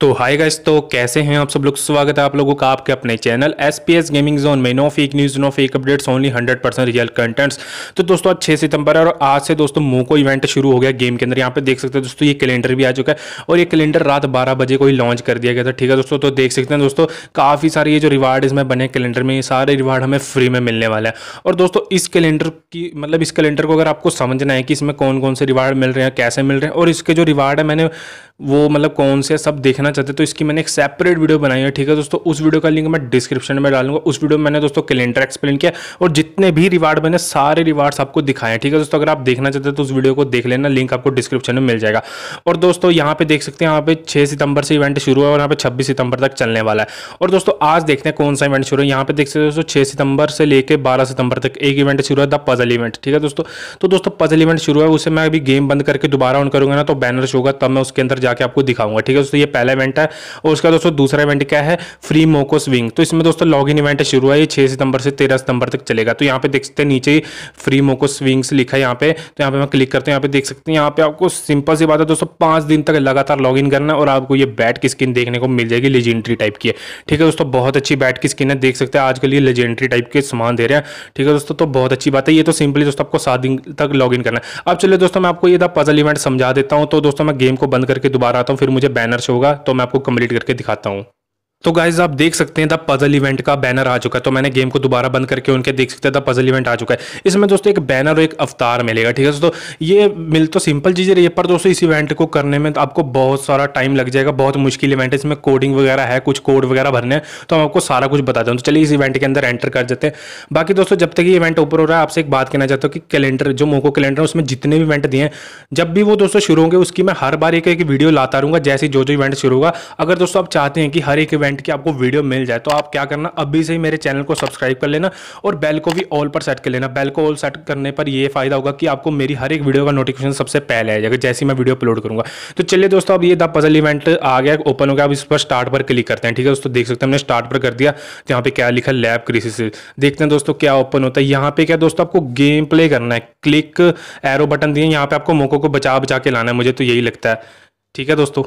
तो hi guys तो कैसे हैं आप सब लोग स्वागत है आप लोगों का आपके अपने channel S P S gaming zone में no fake news no fake updates only 100 percent real contents तो दोस्तों आज 6 सितंबर है और आज से दोस्तों मोको इवेंट शुरू हो गया गेम के अंदर यहाँ पे देख सकते हैं दोस्तों ये कैलेंडर भी आ चुका है और ये कैलेंडर रात बारह बजे को ही लॉन्च कर दिया गया था ठीक है दोस्तों तो देख सकते हैं दोस्तों काफ़ी सारे ये जो रिवार्ड इसमें बने कैलेंडर में ये सारे रिवार्ड हमें फ्री में मिलने वाला है और दोस्तों इस कैलेंडर की मतलब इस कैलेंडर को अगर आपको समझना है कि इसमें कौन कौन से रिवार्ड मिल रहे हैं कैसे मिल रहे हैं और इसके जो रिवार्ड है मैंने वो मतलब कौन से सब देखना चाहते तो इसकी मैंने एक सेपरेट वीडियो बनाई है ठीक है दोस्तों उस वीडियो का लिंक मैं डिस्क्रिप्शन में डालूंगा उस वीडियो में मैंने दोस्तों कैलेंडर एक्सप्लेन किया और जितने भी रिवार्ड मैंने सारे रिवार्ड्स आपको दिखाए ठीक है दोस्तों अगर आप देखना चाहते तो उस वीडियो को देख लेना लिंक आपको डिस्क्रिप्शन में मिल जाएगा और दोस्तों यहाँ पे देख सकते हैं यहाँ पे छह सितंबर से इवेंट शुरू है और यहाँ पे छब्बीस सितंबर तक चलने वाला है और दोस्तों आज देखते हैं कौन सा इवेंट शुरू है यहाँ पे देख सकते दोस्तों छः सितंबर से लेकर बारह सितंबर तक एक इवेंट शुरू है द पजल इवेंट ठीक है दोस्तों तो दोस्तों पजल इवेंट शुरू है उसे मैं अभी गेम बंद करके दोबारा ऑन करूंगा ना तो बैनर शो होगा तब मैं उसके अंदर जाके आपको दिखाऊंगा ठीक है दोस्तों ये पहला इवेंट है और उसका दोस्तों दूसरा इवेंट क्या है फ्री मोको स्विंग तो इसमें दोस्तों लॉग इन इवेंट शुरू है ये छह सितंबर से तेरह सितंबर तक चलेगा तो यहाँ पे देख सकते हैं नीचे फ्री मोको स्विंग्स लिखा है यहाँ पे तो यहाँ पे मैं क्लिक करता हूँ यहाँ पे देख सकते हैं यहाँ पे आपको सिंपल सी बात है दोस्तों पांच दिन तक लगातार लॉग इन करना और आपको ये बैट की स्किन देखने को मिल जाएगी लेजेंड्री टाइप की ठीक है दोस्तों बहुत अच्छी बैट की स्किन है देख सकते हैं आजकल ये लेजेंड्री टाइप के सामान दे रहे हैं ठीक है दोस्तों तो बहुत अच्छी बात है ये तो सिंपली दोस्तों आपको सात दिन तक लॉग इन करना है अब चलिए दोस्तों मैं आपको ये पजल इवेंट समझा देता हूँ तो दोस्तों मैं गेम को बंद करके दोबारा आता हूँ फिर मुझे बैनर शो होगा तो मैं आपको कंप्लीट करके दिखाता हूँ तो गाइज आप देख सकते हैं द पजल इवेंट का बैनर आ चुका है तो मैंने गेम को दोबारा बंद करके उनके देख सकते हैं द पजल इवेंट आ चुका है इसमें दोस्तों एक बैनर और एक अवतार मिलेगा ठीक है दोस्तों ये मिल तो सिंपल चीज़ रही है पर दोस्तों इस इवेंट को करने में तो आपको बहुत सारा टाइम लग जाएगा बहुत मुश्किल इवेंट है इसमें कोडिंग वगैरह है कुछ कोड वगैरह भरने हैं तो हम आपको सारा कुछ बता दें तो चलिए इस इवेंट के अंदर एंटर कर देते हैं बाकी दोस्तों जब तक ये इवेंट ऊपर हो रहा है आपसे एक बात कहना चाहता हूँ कि कैलेंडर जो मोको कैलेंडर उसमें जितने भी इवेंट दिए हैं जब भी वो दोस्तों शुरू होंगे उसकी मैं हर बार एक एक वीडियो लाता रहूँगा जैसे जो जो इवेंट शुरू होगा अगर दोस्तों आप चाहते हैं कि हर एक इवेंट इवेंट की आपको वीडियो मिल जाए तो आप क्या करना अभी से ही मेरे चैनल को सब्सक्राइब कर लेना और बेल को भी ऑल पर सेट कर लेना बेल को ऑल सेट करने पर यह फायदा होगा कि आपको मेरी हर एक वीडियो का नोटिफिकेशन सबसे पहले आ जाएगा जैसे मैं वीडियो अपलोड करूंगा तो चलिए दोस्तों अब ये द पजल इवेंट आ गया ओपन हो गया अब इस पर स्टार्ट पर क्लिक करते हैं ठीक है दोस्तों देख सकते हैं हमने स्टार्ट पर कर दिया यहाँ पे क्या लिखा लैब क्रिसिस देखते हैं दोस्तों क्या ओपन होता है यहाँ पे क्या दोस्तों आपको गेम प्ले करना है क्लिक एरो बटन दिए यहाँ पे आपको मोको को बचा बचा के लाना है मुझे तो यही लगता है ठीक है दोस्तों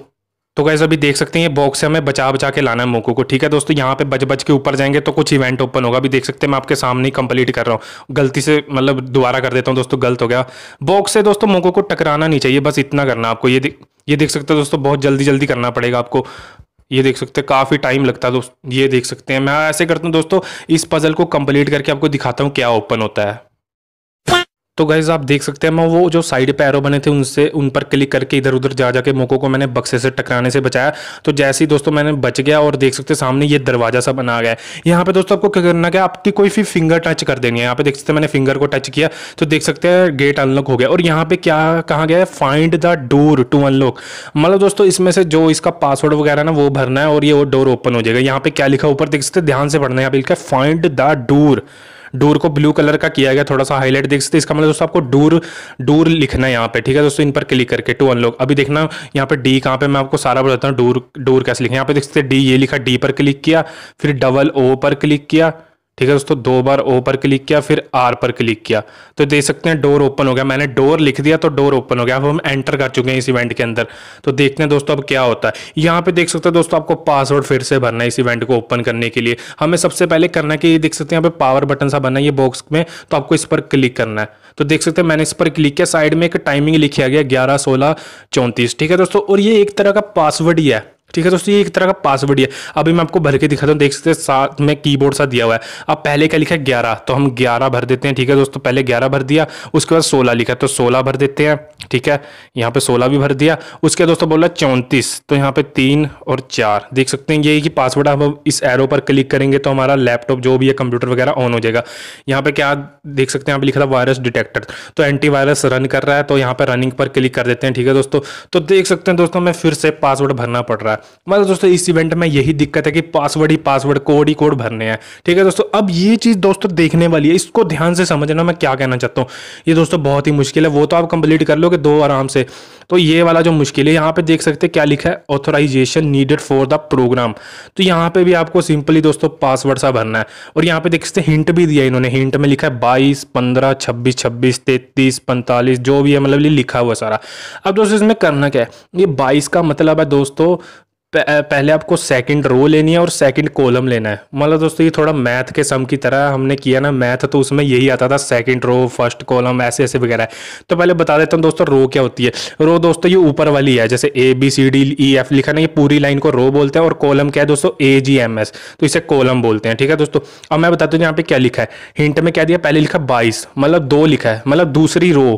तो गैस अभी देख सकते हैं ये बॉक्स से हमें बचा बचा के लाना है मोको को ठीक है दोस्तों यहाँ पे बच बच के ऊपर जाएंगे तो कुछ इवेंट ओपन होगा अभी देख सकते हैं मैं आपके सामने ही कंप्लीट कर रहा हूँ गलती से मतलब दोबारा कर देता हूँ दोस्तों गलत हो गया बॉक्स से दोस्तों मोको को टकराना नहीं चाहिए बस इतना करना आपको ये देख ये देख सकते हो दोस्तों बहुत जल्दी जल्दी करना पड़ेगा आपको ये देख सकते हैं काफ़ी टाइम लगता है दोस्त ये देख सकते हैं मैं ऐसे करता हूँ दोस्तों इस पज़ल को कंप्लीट करके आपको दिखाता हूँ क्या ओपन होता है तो गाइज आप देख सकते हैं मैं वो जो साइड पे एरो बने थे उनसे उन पर क्लिक करके इधर उधर जा जाके मोको को मैंने बक्से से टकराने से बचाया तो जैसे ही दोस्तों मैंने बच गया और देख सकते हैं सामने ये दरवाजा सा बना गया है यहाँ पे दोस्तों आपको क्या करना क्या आपकी कोई भी फिंगर टच कर देंगे यहाँ पे देख सकते मैंने फिंगर को टच किया तो देख सकते हैं गेट अनलॉक हो गया और यहाँ पे क्या कहा गया है find the door to unlock मतलब दोस्तों इसमें से जो इसका पासवर्ड वगैरह ना वो भरना है और ये वो डोर ओपन हो जाएगा यहाँ पे क्या लिखा ऊपर देख सकते ध्यान से पढ़ना है यहाँ पे लिखा है फाइंड द डोर डोर को ब्लू कलर का किया गया थोड़ा सा हाईलाइट देख सकते इसका मतलब दोस्तों आपको डूर डूर लिखना है यहाँ पे ठीक है दोस्तों इन पर क्लिक करके टू अनलॉक अभी देखना यहाँ पे डी कहाँ पे मैं आपको सारा बताता हूँ डूर डूर कैसे लिखा यहाँ पे देख सकते डी ये लिखा डी पर क्लिक किया फिर डबल ओ पर क्लिक किया ठीक है दोस्तों दो बार ओ पर क्लिक किया फिर आर पर क्लिक किया तो देख सकते हैं डोर ओपन हो गया मैंने डोर लिख दिया तो डोर ओपन हो गया अब हम एंटर कर चुके हैं इस इवेंट के अंदर तो देखते हैं दोस्तों अब क्या होता है यहाँ पे देख सकते हैं दोस्तों आपको पासवर्ड फिर से भरना है इस इवेंट को ओपन करने के लिए हमें सबसे पहले करना है कि देख सकते हैं यहाँ पे पावर बटन सा बनना है ये बॉक्स में तो आपको इस पर क्लिक करना है तो देख सकते हैं मैंने इस पर क्लिक किया साइड में एक टाइमिंग लिखा गया ग्यारह सोलह चौंतीस ठीक है दोस्तों और ये एक तरह का पासवर्ड ही है ठीक है दोस्तों ये एक तरह का पासवर्ड है अभी मैं आपको भर के दिखाता हूँ देख सकते हैं साथ में कीबोर्ड सा दिया हुआ है अब पहले क्या लिखा है ग्यारह तो हम ग्यारह भर देते हैं ठीक है दोस्तों पहले ग्यारह भर दिया उसके बाद सोलह लिखा तो सोलह भर देते हैं ठीक है यहाँ पे सोलह भी भर दिया उसके बाद दोस्तों बोला चौंतीस तो यहाँ पे तीन और चार देख सकते हैं ये कि पासवर्ड हम इस एरो पर क्लिक करेंगे तो हमारा लैपटॉप जो भी है कंप्यूटर वगैरह ऑन हो जाएगा यहाँ पे क्या देख सकते हैं यहाँ पे लिखा था वायरस डिटेक्टर तो एंटीवायरस रन कर रहा है तो यहाँ पे रनिंग पर क्लिक कर देते हैं ठीक है दोस्तों तो देख सकते हैं दोस्तों हमें फिर से पासवर्ड भरना पड़ रहा है मतलब दोस्तों इस इवेंट में यही दिक्कत है कि पासवर्ड ही पासवर्ड कोड ही कोड भरने हैं ठीक है दोस्तों अब ये चीज़ दोस्तों देखने वाली है इसको ध्यान से समझना मैं क्या कहना चाहता हूँ ये दोस्तों बहुत ही मुश्किल है वो तो आप कंप्लीट कर लोगे दो आराम से तो ये वाला जो मुश्किल है यहाँ पे देख सकते हैं क्या लिखा है authorization needed for the program तो यहाँ पे भी आपको सिंपली दोस्तों पासवर्ड सा भरना है और यहाँ पे देख सकते हिंट भी दिया इन्होंने हिंट में लिखा है बाईस पंद्रह छब्बीस छब्बीस तैतीस पैंतालीस जो भी है मतलब लिखा हुआ सारा अब दोस्तों इसमें करना क्या है ये बाईस का मतलब है दोस्तों पहले आपको सेकंड रो लेनी है और सेकंड कॉलम लेना है मतलब दोस्तों ये थोड़ा मैथ के सम की तरह हमने किया ना मैथ तो उसमें यही आता था सेकंड रो फर्स्ट कॉलम ऐसे ऐसे वगैरह तो पहले बता देता हूँ दोस्तों रो क्या होती है रो दोस्तों ये ऊपर वाली है जैसे A B C D E F लिखा ना ये पूरी लाइन को रो बोलते हैं और कॉलम क्या है दोस्तों ए जी एम एस तो इसे कॉलम बोलते हैं ठीक है दोस्तों अब मैं बताता हूँ यहाँ पे क्या लिखा है हिंट में क्या दिया पहले लिखा बाईस मतलब दो लिखा है मतलब दूसरी रो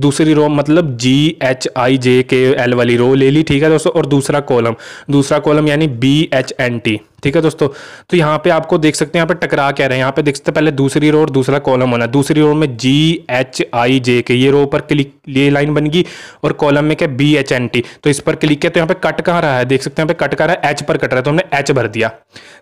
दूसरी रो मतलब जी एच आई जे के एल वाली रो ले ली ठीक है दोस्तों और दूसरा कॉलम दूसरा कॉलम यानी बी एच एन टी ठीक है दोस्तों तो यहाँ पे आपको देख सकते हैं यहाँ पे टकरा क्या रहे हैं यहाँ पे देख सकते हैं पहले दूसरी रो और दूसरा कॉलम होना दूसरी रो में जी एच आई जे के ये रो पर क्लिक ये लाइन बन गई और कॉलम में क्या बी एच एन टी तो इस पर क्लिक किया तो यहाँ पे कट कहाँ रहा है देख सकते हैं यहाँ पे कट कर रहा है एच पर कट रहा है तो हमने एच भर दिया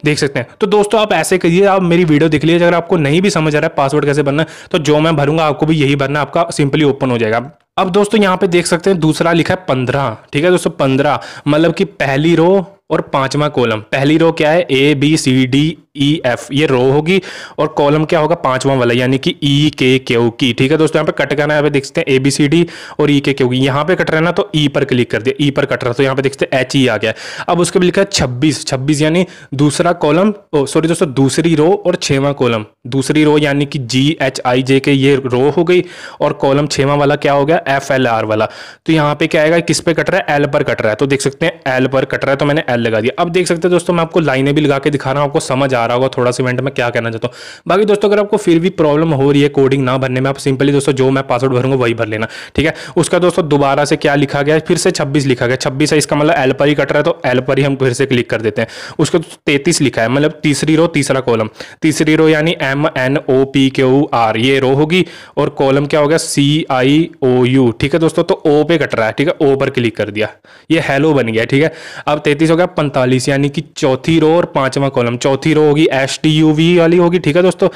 देख सकते हैं तो दोस्तों आप ऐसे करिए आप मेरी वीडियो देख लीजिए अगर आपको नहीं भी समझ आ रहा है पासवर्ड कैसे बनना तो जो मैं भरूंगा आपको भी यही भरना आपका सिंपली ओपन हो जाएगा अब दोस्तों यहाँ पे देख सकते हैं दूसरा लिखा है पंद्रह ठीक है दोस्तों पंद्रह मतलब कि पहली रो और पांचवा कॉलम पहली रो क्या है A B C D E e, F ये रो होगी और कॉलम क्या होगा पांचवा वाला यानी कि ई के क्यू की ठीक है दोस्तों यहाँ पे कट करना है देखते हैं ए बी सी डी और ई के क्यू की यहाँ पे कट रहा है ना तो ई e पर क्लिक कर दिया ई e पर कट रहा तो यहाँ पे देखते हैं एच ई आ गया अब उसके भी लिखा है छब्बीस छब्बीस यानी दूसरा कॉलम सॉरी दोस्तों दूसरी रो और छवा कॉलम दूसरी रो यानी कि जी एच आई जे के ये रो हो गई और कॉलम छवा वाला क्या हो गया एफ एल आर वाला तो यहाँ पे क्या आएगा किस पे कट रहा है एल पर कट रहा है तो देख सकते हैं एल पर कट रहा है तो मैंने एल लगा दिया अब देख सकते हैं दोस्तों मैं आपको लाइने भी लगा के दिखा रहा हूँ आपको समझ आ आ रहा होगा थोड़ा सा इवेंट में क्या कहना चाहता हूँ बाकी दोस्तों अगर आपको फिर भी प्रॉब्लम हो रही है कोडिंग ना भरने में आप सिंपली दोस्तों जो मैं पासवर्ड भरूंगा वही भर लेना ठीक है उसका दोस्तों दोबारा से क्या लिखा गया फिर से छब्बीस लिखा गया छब्बीस है इसका मतलब एल पर ही कट रहा है तो एल पर ही हम फिर से क्लिक कर देते हैं उसको तैतीस लिखा है मतलब तीसरी रो तीसरा कॉलम तीसरी रो यानी M N O P Q R ये रो होगी और कॉलम क्या हो गया सी आई ओ यू ठीक है दोस्तों तो ओ पे कट रहा है ठीक है ओ पर क्लिक कर दिया ये हेलो बन गया ठीक है अब तैतीस हो गया पैंतालीस यानी कि चौथी रो और पांचवा कॉलम चौथी रो होगी एस टी यू वी वाली होगी ठीक है दोस्तों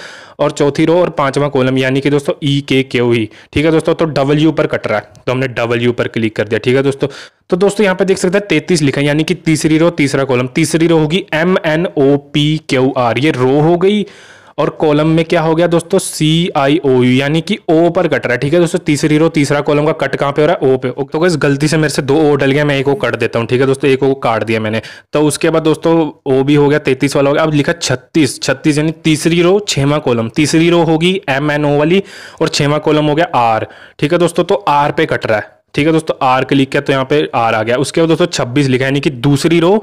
और चौथी रो और पांचवा कॉलम यानी कि दोस्तों ई के क्यू ही ठीक है दोस्तों तो डब्ल्यू पर कट रहा है तो हमने डब्ल्यू पर क्लिक कर दिया ठीक है दोस्तों तो दोस्तों यहाँ पे देख सकते हैं तैतीस लिखा है यानी कि तीसरी रो तीसरा कॉलम तीसरी रो होगी M N O P Q R ये रो हो गई और कॉलम में क्या हो गया दोस्तों सी आई ओ यू यानी कि ओ पर कट रहा है ठीक है दोस्तों तीसरी रो तीसरा कॉलम का कट कहाँ पे हो रहा है ओ पे तो इस गलती से मेरे से दो ओ डल गया मैं एक ओ कट देता हूँ ठीक है दोस्तों एक ओ काट दिया मैंने तो उसके बाद दोस्तों ओ भी हो गया तैतीस वाला हो गया अब लिखा छत्तीस छत्तीस यानी तीसरी रो छेवा कॉलम तीसरी रो होगी एम एन ओ वाली और छेवा कॉलम हो गया आर ठीक है दोस्तों तो आर पे कट रहा है ठीक है दोस्तों आर के किया तो यहाँ पे आर आ गया उसके बाद दोस्तों छब्बीस लिखा यानी कि दूसरी रो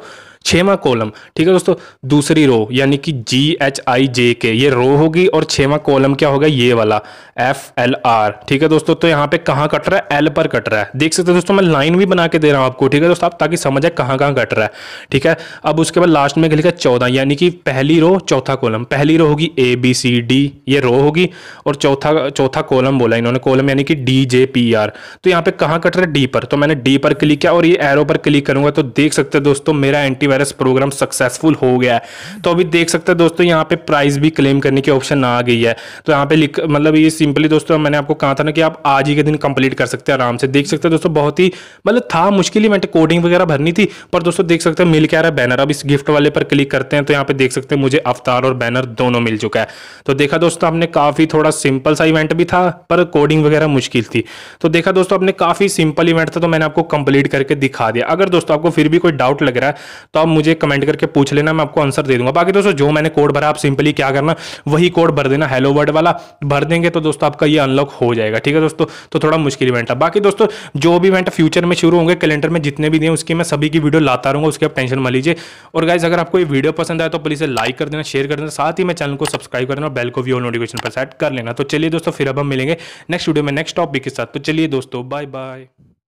छेवा कॉलम ठीक है दोस्तों दूसरी रो यानी कि जी एच आई जे के ये रो होगी और छेवा कॉलम क्या होगा ये वाला एफ एल आर ठीक है दोस्तों तो यहाँ पे कहाँ कट रहा है एल पर कट रहा है देख सकते हो दोस्तों मैं लाइन भी बना के दे रहा हूँ आपको ठीक है दोस्तों आप ताकि समझ आए कहाँ कहाँ कट रहा है ठीक है अब उसके बाद लास्ट में लिखा चौदह यानी कि पहली रो चौथा कॉलम पहली रो होगी ए बी सी डी ये रो होगी और चौथा चौथा कॉलम बोला इन्होंने कॉलम यानी कि डी जे पी आर तो यहाँ पे कहाँ कट रहा है डी पर तो मैंने डी पर क्लिक किया और ये एरो पर क्लिक करूंगा तो देख सकते हो दोस्तों मेरा एंटी एंटीवायरस प्रोग्राम सक्सेसफुल हो गया है तो अभी देख सकते हैं दोस्तों यहाँ पे प्राइस भी क्लेम करने की ऑप्शन आ गई है तो यहाँ पे लिख मतलब ये सिंपली दोस्तों मैंने आपको कहा था ना कि आप आज ही के दिन कंप्लीट कर सकते हैं आराम से देख सकते हैं दोस्तों बहुत ही मतलब था मुश्किल ही मैंने कोडिंग तो वगैरह भरनी थी पर दोस्तों देख सकते हैं मिल क्या रहा है बैनर अब इस गिफ्ट वाले पर क्लिक करते हैं तो यहाँ पे देख सकते हैं मुझे अवतार और बैनर दोनों मिल चुका है तो देखा दोस्तों हमने काफ़ी थोड़ा सिंपल सा इवेंट भी था पर कोडिंग वगैरह मुश्किल थी तो देखा दोस्तों आपने काफ़ी सिंपल इवेंट था तो मैंने आपको कंप्लीट करके दिखा दिया अगर दोस्तों आपको फिर भी कोई डाउट लग रहा है तो आप मुझे कमेंट करके पूछ लेना मैं आपको आंसर दे दूंगा बाकी दोस्तों जो मैंने कोड भरा आप सिंपली क्या करना वही कोड भर देना हेलो वर्ड वाला भर देंगे तो दोस्तों आपका ये अनलॉक हो जाएगा ठीक है दोस्तों तो थोड़ा मुश्किल इवेंट है बाकी दोस्तों जो भी इवेंट फ्यूचर में शुरू होंगे कैलेंडर में जितने भी दिए उसकी मैं सभी की वीडियो लाता रहूंगा उसकी आप टेंशन मान लीजिए और गाइज अगर आपको ये वीडियो पसंद आए तो प्लीज़ लाइक कर देना शेयर कर देना साथ ही मैं चैनल को सब्सक्राइब कर देना बेल को व्यू नोटिफिकेशन पर सेट कर लेना तो चलिए दोस्तों फिर अब हम मिलेंगे नेक्स्ट वीडियो में नेक्स्ट टॉपिक के साथ तो चलिए दोस्तों बाय बाय